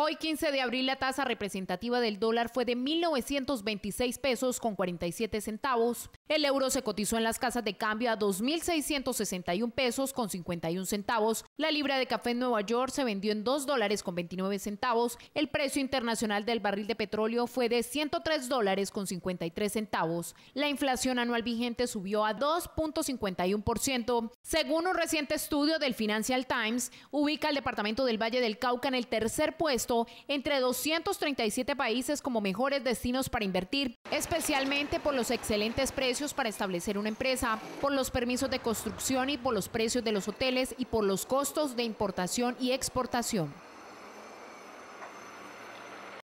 Hoy 15 de abril la tasa representativa del dólar fue de 1.926 pesos con 47 centavos, el euro se cotizó en las casas de cambio a 2.661 pesos con 51 centavos. La libra de café en Nueva York se vendió en 2 dólares con 29 centavos. El precio internacional del barril de petróleo fue de 103 dólares con 53 centavos. La inflación anual vigente subió a 2.51%. Según un reciente estudio del Financial Times, ubica al departamento del Valle del Cauca en el tercer puesto entre 237 países como mejores destinos para invertir, especialmente por los excelentes precios para establecer una empresa, por los permisos de construcción y por los precios de los hoteles y por los costos de importación y exportación.